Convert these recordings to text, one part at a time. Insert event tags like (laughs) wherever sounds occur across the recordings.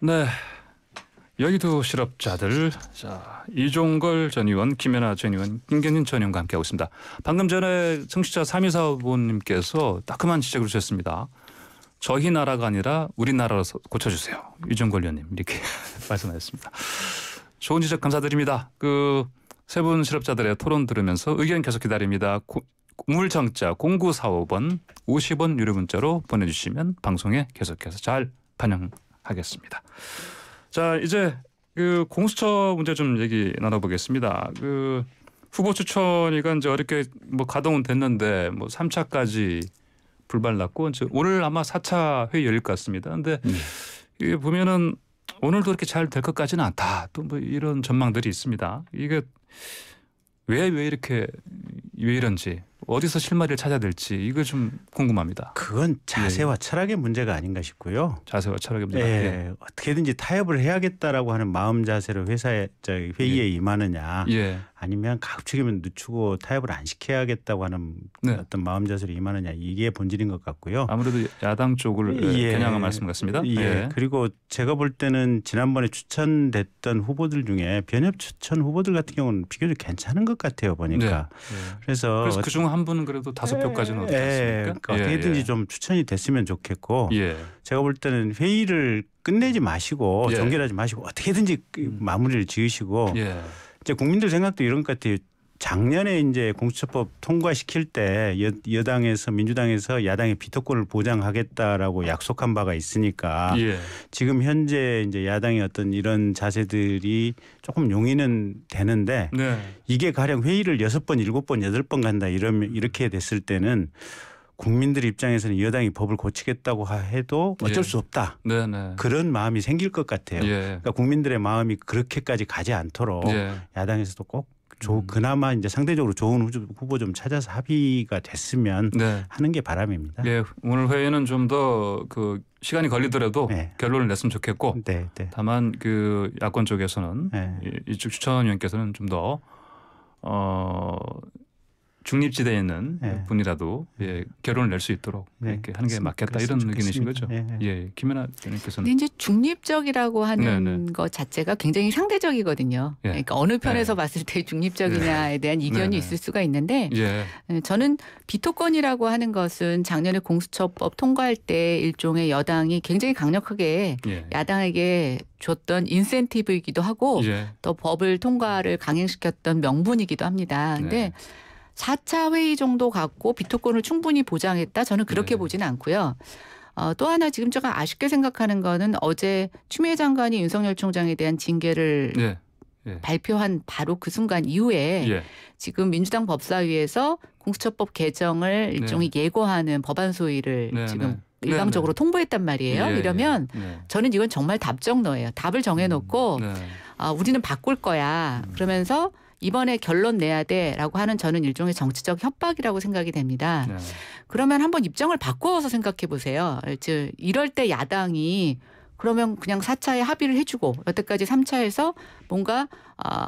네. 여의도 실업자들 자 이종걸 전 의원, 김연아 전 의원, 김경진 전 의원과 함께하고 있습니다. 방금 전에 청취자 3245님께서 따끔한 지적을 주셨습니다. 저희 나라가 아니라 우리나라로 고쳐주세요. 이종걸 의원님 이렇게 (laughs) 말씀하셨습니다. 좋은 지적 감사드립니다. 그 세 분 실업자들의 토론 들으면서 의견 계속 기다립니다. 고, 우물정자 0945번 50원 유료 문자로 보내주시면 방송에 계속해서 잘 반영 하겠습니다. 자, 이제 그 공수처 문제 좀 얘기 나눠보겠습니다. 그 후보 추천위가 이제 어렵게 뭐 가동은 됐는데 뭐 3차까지 불발났고 이제 오늘 아마 4차 회의 열릴 것 같습니다. 근데 네. 이게 보면은 오늘도 이렇게 잘 될 것까지는 않다. 또 뭐 이런 전망들이 있습니다. 이게 왜 왜 이렇게 왜 이런지 어디서 실마리를 찾아야 될지 이거 좀 궁금합니다. 그건 예. 자세와 네. 철학의 문제가 아닌가 싶고요. 자세와 철학의 문제. 네. 예. 어떻게든지 타협을 해야겠다라고 하는 마음 자세로 회사에 저 회의에 예. 임하느냐, 예. 아니면 가급적이면 늦추고 타협을 안 시켜야겠다고 하는 네. 어떤 마음 자세로 임하느냐 이게 본질인 것 같고요. 아무래도 야당 쪽을 예, 예. 겨냥한 말씀 같습니다. 예. 예. 그리고 제가 볼 때는 지난번에 추천됐던 후보들 중에 변협 추천 후보들 같은 경우는 비교적 괜찮은 것 같아요 보니까. 네. 예. 그래서, 그래서 그중 한 분은 그래도 다섯 예. 표까지는 얻었습니까? 예. 그러니까 어떻게든지 좀 추천이 됐으면 좋겠고 제가 볼 때는 회의를 끝내지 마시고 예. 종결하지 마시고 어떻게든지 그 음. 마무리를 지으시고. 이제 국민들 생각도 이런 것 같아요. 작년에 이제 공수처법 통과시킬 때 여, 당에서 민주당에서 야당의 비토권을 보장하겠다라고 약속한 바가 있으니까 예. 지금 현재 이제 야당의 어떤 이런 자세들이 조금 용인은 되는데 네. 이게 가령 회의를 여섯 번 일곱 번 여덟 번 간다 이러면 이렇게 됐을 때는 국민들 입장에서는 여당이 법을 고치겠다고 해도 어쩔 예. 수 없다. 네네. 네. 그런 마음이 생길 것 같아요. 예. 그러니까 국민들의 마음이 그렇게까지 가지 않도록 예. 야당에서도 꼭 조, 음. 그나마 이제 상대적으로 좋은 후보 좀 찾아서 합의가 됐으면 네. 하는 게 바람입니다. 예, 오늘 회의는 좀 더 그 시간이 걸리더라도 네. 결론을 냈으면 좋겠고 네, 네. 다만 그 야권 쪽에서는 네. 이쪽 추천 위원께서는 좀 더 어, 중립지대에 있는 예. 분이라도 예, 예. 결혼을 낼 수 있도록 네. 이렇게 하는 게 맞겠다 이런 의견이신 거죠. 예, 예, 예. 김연아 대표님께서는 이제 중립적이라고 하는 네, 네. 것 자체가 굉장히 상대적이거든요. 예. 예 그러니까 어느 편에서 봤을 때 중립적이냐에 대한 이견이 네, 네. 있을 수가 있는데 저는 비토권이라고 하는 것은 작년에 공수처법 통과할 때 일종의 여당이 굉장히 강력하게 야당에게 줬던 인센티브이기도 하고 또 법을 통과를 강행시켰던 명분이기도 합니다. 근데 네. 4차 회의 정도 갖고 비트코인을 충분히 보장했다. 저는 그렇게 네. 보지는 않고요. 어, 또 하나 지금 제가 아쉽게 생각하는 거는 어제 추미애 장관이 윤석열 총장에 대한 징계를 네. 네. 발표한 바로 그 순간 이후에 예. 지금 민주당 법사위에서 공수처법 개정을 네. 일종의 예고하는 법안 소위를 네, 지금 네. 일방적으로 통보했단 말이에요. 예, 이러면 저는 이건 정말 답정너예요. 답을 정해놓고 어, 우리는 바꿀 거야. 음. 그러면서 이번에 결론 내야 돼라고 하는 저는 일종의 정치적 협박이라고 생각이 됩니다. 네. 그러면 한번 입장을 바꿔서 생각해 보세요. 이럴 때 야당이 그러면 그냥 4차에 합의를 해주고 여태까지 3차에서 뭔가 어,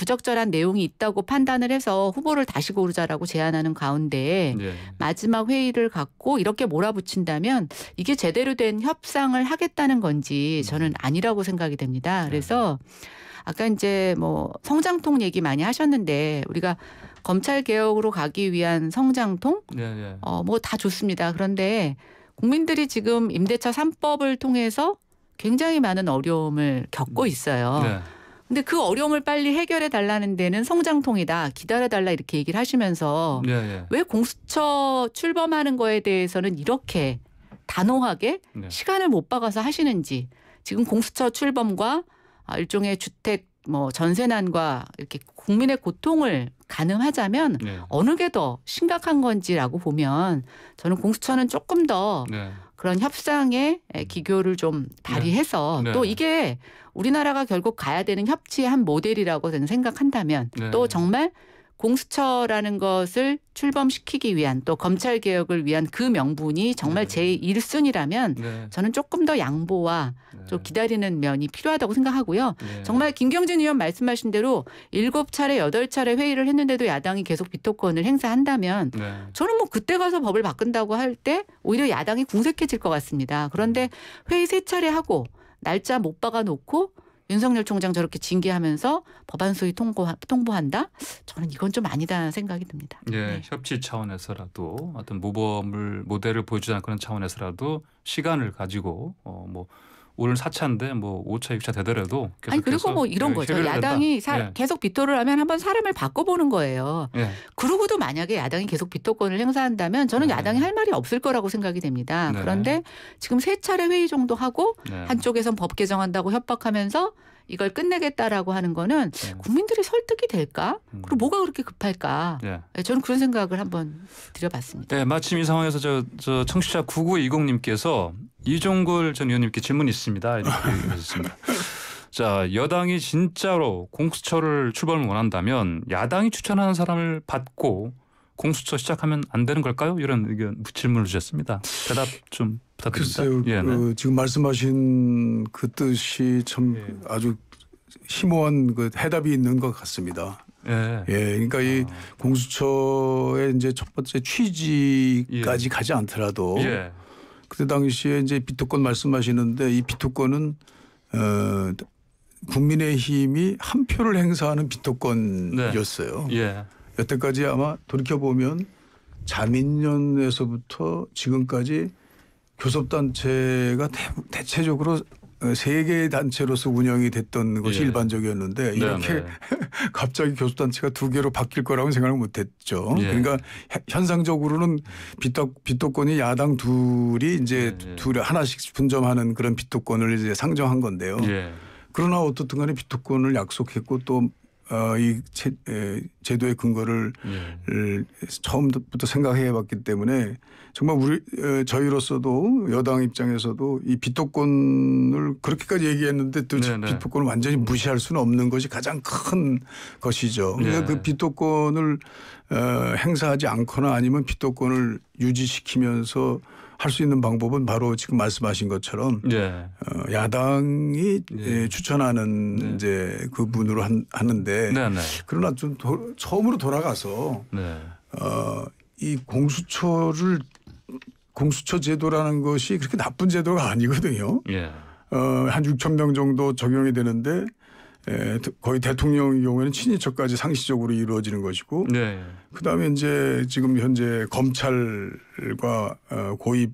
부적절한 내용이 있다고 판단을 해서 후보를 다시 고르자라고 제안하는 가운데 네. 마지막 회의를 갖고 이렇게 몰아붙인다면 이게 제대로 된 협상을 하겠다는 건지 음. 저는 아니라고 생각이 됩니다. 네. 그래서 아까 이제 뭐 성장통 얘기 많이 하셨는데 우리가 검찰 개혁으로 가기 위한 성장통 네, 네. 어뭐다 좋습니다. 그런데 국민들이 지금 임대차 3법을 통해서 굉장히 많은 어려움을 겪고 음. 있어요. 네. 근데 그 어려움을 빨리 해결해 달라는 데는 성장통이다. 기다려 달라 이렇게 얘기를 하시면서 네, 네. 왜 공수처 출범하는 거에 대해서는 이렇게 단호하게 네. 시간을 못 박아서 하시는지 지금 공수처 출범과 아, 일종의 주택 뭐 전세난과 이렇게 국민의 고통을 가늠하자면 네. 어느 게 더 심각한 건지라고 보면 저는 공수처는 조금 더 네. 그런 협상의 음. 기교를 좀 발휘해서 네. 네. 또 이게 우리나라가 결국 가야 되는 협치의 한 모델이라고 저는 생각한다면 네. 또 정말 공수처라는 것을 출범시키기 위한 또 검찰 개혁을 위한 그 명분이 정말 네. 제1순위라면 네. 저는 조금 더 양보와 네. 좀 기다리는 면이 필요하다고 생각하고요. 네. 정말 김경진 의원 말씀하신 대로 7차례 8차례 회의를 했는데도 야당이 계속 비토권을 행사한다면 네. 저는 뭐 그때 가서 법을 바꾼다고 할 때 오히려 야당이 궁색해질 것 같습니다. 그런데 음. 회의 세차례 하고 날짜 못 박아 놓고 윤석열 총장 저렇게 징계하면서 법안 소위 통보 통보한다? 저는 이건 좀 아니다 생각이 듭니다. 예, 네. 협치 차원에서라도 어떤 모범을 모델을 보여주지 않는 그런 차원에서라도 시간을 가지고 어뭐 오늘 4차인데 뭐 5차, 6차 되더라도 계속 아니 그리고 뭐 이런 예, 거죠. 야당이 사, 예. 계속 비토를 하면 한번 사람을 바꿔보는 거예요. 예. 그러고도 만약에 야당이 계속 비토권을 행사한다면 저는 네. 야당이 할 말이 없을 거라고 생각이 됩니다. 네. 그런데 지금 3 차례 회의 정도 하고 네. 한쪽에선 법 개정한다고 협박하면서 이걸 끝내겠다라고 하는 거는 네. 국민들의 설득이 될까? 음. 그리고 뭐가 그렇게 급할까? 네. 저는 그런 생각을 한번 드려봤습니다. 네, 마침 이 상황에서 저, 저 청취자 9920님께서 이종걸 전 의원님께 질문이 있습니다. (laughs) 자, 여당이 진짜로 공수처를 출범을 원한다면 야당이 추천하는 사람을 받고 공수처 시작하면 안 되는 걸까요? 이런 의견 질문을 주셨습니다. 대답 좀 부탁드립니다. 글쎄요, 예, 네. 그 지금 말씀하신 그 뜻이 참 예. 아주 심오한 그 해답이 있는 것 같습니다. 예. 예 그러니까 아. 이 공수처의 이제 첫 번째 취지까지 예. 가지 않더라도 예. 그때 당시에 이제 비토권 말씀하시는데 이 비토권은 어, 국민의힘이 한 표를 행사하는 비토권이었어요. 네. 예. 여태까지 아마 돌이켜 보면 자민련에서부터 지금까지 교섭단체가 대, 체적으로 어, 세개 단체로서 운영이 됐던 것이 예. 일반적이었는데 이렇게 네, 네. (laughs) 갑자기 교수단체가 두 개로 바뀔 거라고는 생각을 못 했죠. 예. 그러니까 현상적으로는 비토, 비토권이 야당 둘이 이제 예, 예, 둘이 하나씩 분점하는 그런 비토권을 이제 상정한 건데요. 예. 그러나 어떻든 간에 비토권을 약속했고 또 어, 이 제, 에, 제도의 근거를 예. 처음부터 생각해 봤기 때문에 정말 우리 에, 어, 저희로서도 여당 입장에서도 이 비토권을 그렇게까지 얘기했는데 또 네네. 네. 비토권을 완전히 무시할 수는 없는 것이 가장 큰 것이죠. 네. 그러니까 예. 그 비토권을 어, 행사하지 않거나 아니면 비토권을 유지시키면서 할수 있는 방법은 바로 지금 말씀하신 것처럼 예. 어, 야당이 예. 예 추천하는 네. 이제 그분으로 한, 하는데 네, 네. 그러나 좀 도, 처음으로 돌아가서 네. 어, 이 공수처를 공수처 제도라는 것이 그렇게 나쁜 제도가 아니거든요. 예. 어, 한 6천 명 정도 적용이 되는데 예, 거의 대통령의 경우에는 친인척까지 상시적으로 이루어지는 것이고 네. 그다음에 이제 지금 현재 검찰과 어, 고위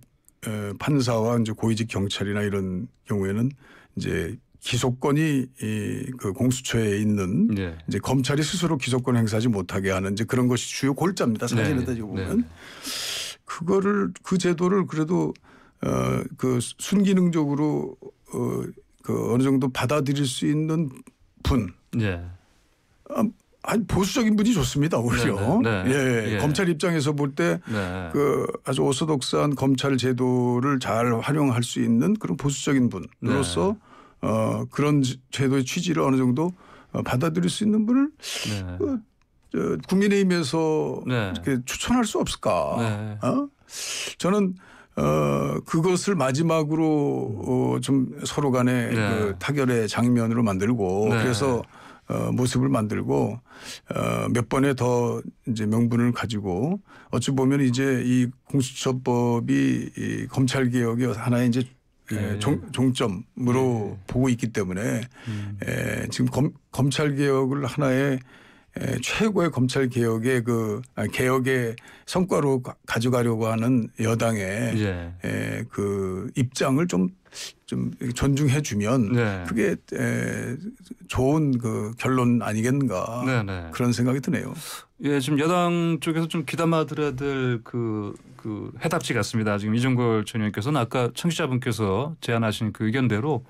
어, 판사와 이제 고위직 경찰이나 이런 경우에는 이제 기소권이 이그 공수처에 있는 네. 이제 검찰이 스스로 기소권 행사하지 못하게 하는 이제 그런 것이 주요 골자입니다. 사실은 따지고 네. 보면 네. 그거를 그 제도를 그래도 어그 순기능적으로 어그 어느 정도 받아들일 수 있는 높은 예. 아, 아 보수적인 분이 좋습니다 오히려 네, 네, 네. 예, 예, 예, 검찰 입장에서 볼때그 네. 아주 오소독스한 검찰 제도를 잘 활용할 수 있는 그런 보수적인 분으로서 어, 그런 제도의 취지를 어느 정도 어, 받아들일 수 있는 분을 그, 저, 국민의힘에서 이렇게 추천할 수 없을까 어? 저는 어, 그것을 마지막으로 어, 좀 서로 간의 네. 그 타결의 장면으로 만들고 네. 그래서 어, 모습을 만들고 어, 몇 번의 더 이제 명분을 가지고 어찌 보면 이제 이 공수처법이 이 검찰 개혁의 하나의 이제 예, 네. 종, 종점으로 네. 보고 있기 때문에 음. 에, 예, 지금 검, 검찰 개혁을 하나의 최고의 검찰 개혁의 그 아, 개혁의 성과로 가져가려고 하는 여당의 예. 그 입장을 좀 좀 존중해 주면 네. 그게 좋은 그 결론 아니겠는가 네, 네. 그런 생각이 드네요. 예, 지금 여당 쪽에서 좀 귀담아들어야 될그 그 해답지 같습니다. 지금 이종걸 전 의원께서는 아까 청취자분께서 제안하신 그 의견대로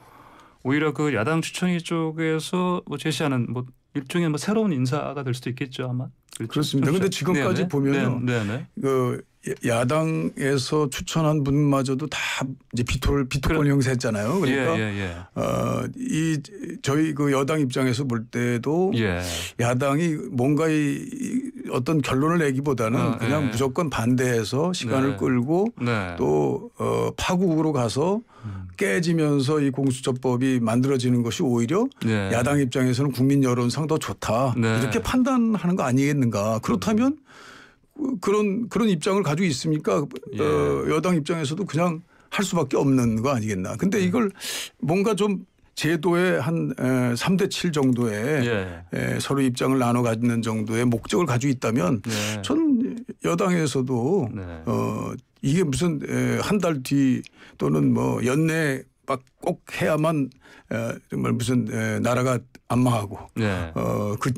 오히려 그 야당 추천위 쪽에서 뭐 제시하는 뭐 일종의 뭐 새로운 인사가 될 수도 있겠죠 아마. 그렇죠? 그렇습니다 그런데 지금까지 네네. 네. 보면요. 네네. 네, 네. 그 야당에서 추천한 분마저도 다 이제 비토를 비토권 그래. 행사했잖아요. 그러니까 예, 예, 예. 어, 이 저희 그 여당 입장에서 볼 때도 예. 야당이 뭔가 이 어떤 결론을 내기보다는 어, 그냥 예. 무조건 반대해서 시간을 끌고 네. 또 어, 파국으로 가서 깨지면서 이 공수처법이 만들어지는 것이 오히려 네. 야당 입장에서는 국민 여론상 더 좋다 네. 이렇게 판단하는 거 아니겠는가 그렇다면 그런 그런 입장을 가지고 있습니까 어, 예. 어, 여당 입장에서도 그냥 할 수밖에 없는 거 아니겠나 근데 네. 이걸 뭔가 좀 제도의 한 3대 7 정도의 예. 서로 입장을 나눠 가지는 정도의 목적을 가지고 있다면 네. 전 여당에서도 네. 어, 이게 무슨 한 달 뒤 또는 뭐 연내 막 꼭 해야만 정말 무슨 나라가 안 망하고 네. 어그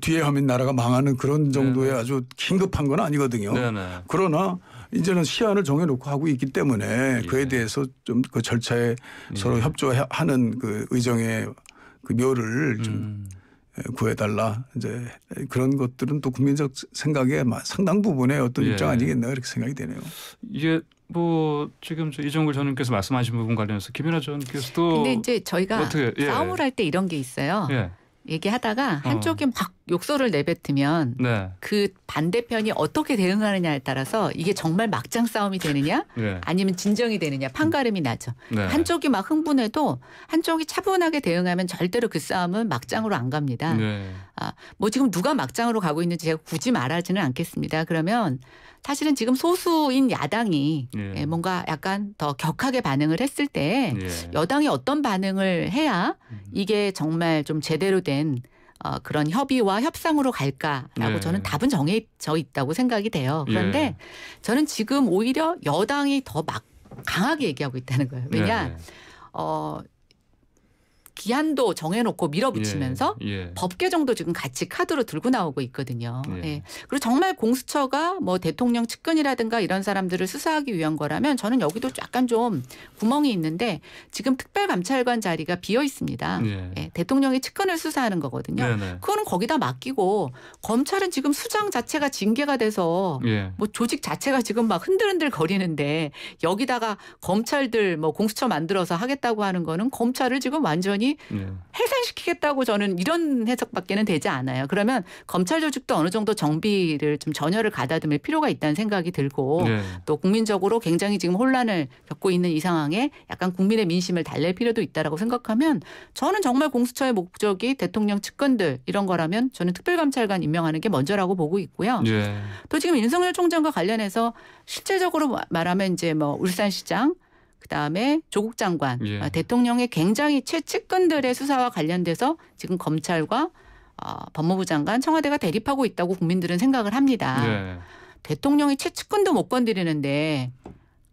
뒤에 하면 나라가 망하는 그런 네, 정도의 네 아주 긴급한 건 아니거든요. 네네. 네. 그러나 이제는 시한을 정해놓고 하고 있기 때문에 예. 그에 대해서 좀 그 절차에 예. 서로 협조하는 그 의정의 그 묘를 좀 음. 구해달라 이제 그런 것들은 또 국민적 생각에 상당 부분의 어떤 예. 입장 아니겠나 이렇게 생각이 되네요. 이게 뭐 지금 이정글 전님께서 말씀하신 부분 관련해서 김연아 전께서도 근데 이제 저희가 어떻게, 예. 싸움을 할 때 이런 게 있어요. 예. 얘기하다가 어. 한쪽이 막 욕설을 내뱉으면 네. 그 반대편이 어떻게 대응하느냐에 따라서 이게 정말 막장 싸움이 되느냐 네. 아니면 진정이 되느냐 판가름이 나죠. 네. 한쪽이 막 흥분해도 한쪽이 차분하게 대응하면 절대로 그 싸움은 막장으로 안 갑니다. 네. 아, 뭐 지금 누가 막장으로 가고 있는지 제가 굳이 말하지는 않겠습니다. 그러면 사실은 지금 소수인 야당이 예. 예 뭔가 약간 더 격하게 반응을 했을 때 예. 여당이 어떤 반응을 해야 음. 이게 정말 좀 제대로 된 어, 그런 협의와 협상으로 갈까라고 네. 저는 답은 정해져 있다고 생각이 돼요. 그런데 예. 저는 지금 오히려 여당이 더 막 강하게 얘기하고 있다는 거예요. 왜냐, 네. 네. 어, 기한도 정해놓고 밀어붙이면서 예, 예. 법 개정도 지금 같이 카드로 들고 나오고 있거든요. 예. 예. 그리고 정말 공수처가 뭐 대통령 측근이라든가 이런 사람들을 수사하기 위한 거라면 저는 여기도 약간 좀 구멍이 있는데 지금 특별감찰관 자리가 비어 있습니다. 예. 예. 대통령이 측근을 수사하는 거거든요. 네네. 그거는 거기다 맡기고 검찰은 지금 수장 자체가 징계가 돼서 예. 뭐 조직 자체가 지금 막 흔들흔들 거리는데 여기다가 검찰들 뭐 공수처 만들어서 하겠다고 하는 거는 검찰을 지금 완전히 보니 네. 해산시키겠다고 저는 이런 해석밖에는 되지 않아요. 그러면 검찰 조직도 어느 정도 정비를 좀 전열을 가다듬을 필요가 있다는 생각이 들고 네. 또 국민적으로 굉장히 지금 혼란을 겪고 있는 이 상황에 약간 국민의 민심을 달랠 필요도 있다라고 생각하면 저는 정말 공수처의 목적이 대통령 측근들 이런 거라면 저는 특별감찰관 임명하는 게 먼저라고 보고 있고요. 네. 또 지금 윤석열 총장과 관련해서 실제적으로 말하면 이제 뭐 울산시장 그다음에 조국 장관 예. 아, 대통령의 굉장히 최측근들의 수사와 관련돼서 지금 검찰과 어, 법무부 장관 청와대가 대립하고 있다고 국민들은 생각을 합니다. 예. 대통령이 최측근도 못 건드리는데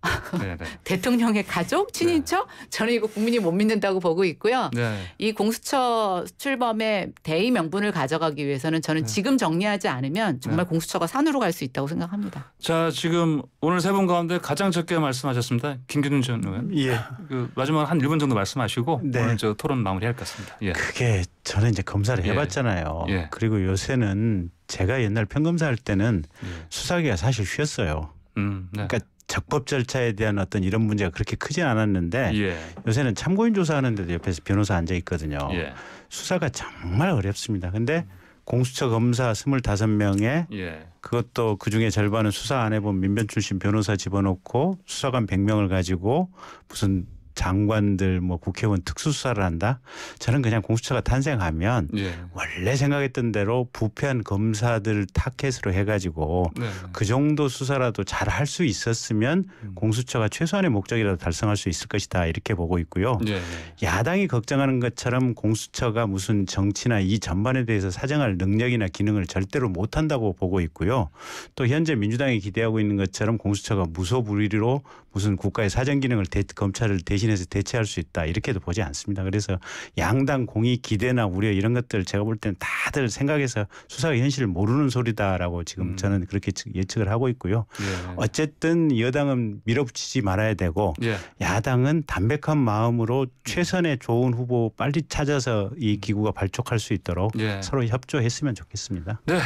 (laughs) 대통령의 가족, 친인척 네. 저는 이거 국민이 못 믿는다고 보고 있고요. 네. 이 공수처 출범의 대의 명분을 가져가기 위해서는 저는 네. 지금 정리하지 않으면 정말 네. 공수처가 산으로 갈 수 있다고 생각합니다. 자 지금 오늘 세 분 가운데 가장 적게 말씀하셨습니다. 김균준 전 의원. 예. 그 마지막 한 1분 정도 말씀하시고 네. 오늘 저 토론 마무리할 것 같습니다. 예. 그게 저는 이제 검사를 예. 해봤잖아요. 예. 예. 그리고 요새는 제가 옛날 평검사 할 때는 예. 수사기가 사실 쉬었어요. 음, 네. 그러니까 적법 절차에 대한 어떤 이런 문제가 그렇게 크진 않았는데 예. 요새는 참고인 조사하는데도 옆에서 변호사 앉아 있거든요. 예. 수사가 정말 어렵습니다. 근데 공수처 검사 2 5 명에 예. 그것도 그중에 절반은 수사 안 해본 민변 출신 변호사 집어넣고 수사관 1 0 0명을 가지고 무슨 장관들 뭐 국회의원 특수수사를 한다. 저는 그냥 공수처가 탄생하면 예. 원래 생각했던 대로 부패한 검사들 타켓으로 해가지고 네. 그 정도 수사라도 잘 할 수 있었으면 음. 공수처가 최소한의 목적이라도 달성할 수 있을 것이다 이렇게 보고 있고요. 예. 야당이 걱정하는 것처럼 공수처가 무슨 정치나 이 전반에 대해서 사정할 능력이나 기능을 절대로 못한다고 보고 있고요. 또 현재 민주당이 기대하고 있는 것처럼 공수처가 무소불위로 무슨 국가의 사정 기능을 대, 검찰을 대신해서 대체할 수 있다 이렇게도 보지 않습니다. 그래서 양당 공이 기대나 우려 이런 것들 제가 볼 때는 다들 생각해서 수사의 현실을 모르는 소리다라고 지금 음. 저는 그렇게 예측을 하고 있고요. 예. 어쨌든 여당은 밀어붙이지 말아야 되고 예. 야당은 담백한 마음으로 최선의 좋은 후보 빨리 찾아서 이 음. 기구가 발족할 수 있도록 예. 서로 협조했으면 좋겠습니다. 네,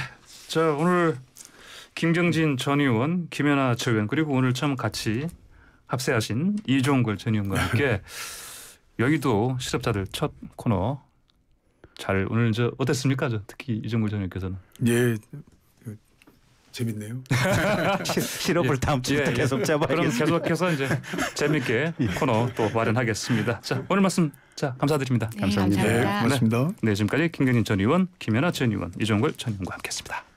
자 오늘 김경진 전 의원, 김연아 최 의원 그리고 오늘 참 같이 합세하신 이종걸전 의원과 함께 (laughs) 여기도 실업자들 첫 코너 잘 오늘 저 어땠습니까? 저 특히 이종글 전 의원께서는 예 그 재밌네요. 실업을 (laughs) 다음 주부터 예, 예. 계속 잡아 그럼 계속해서 이제 재밌게 (laughs) 예. 코너 또 마련하겠습니다. 자 오늘 말씀 자 감사드립니다. 네, 감사합니다. 네, 고맙습니다. 네, 지금까지 김경진 전 의원, 김연아 전 의원, 이종걸 전 의원과 함께했습니다.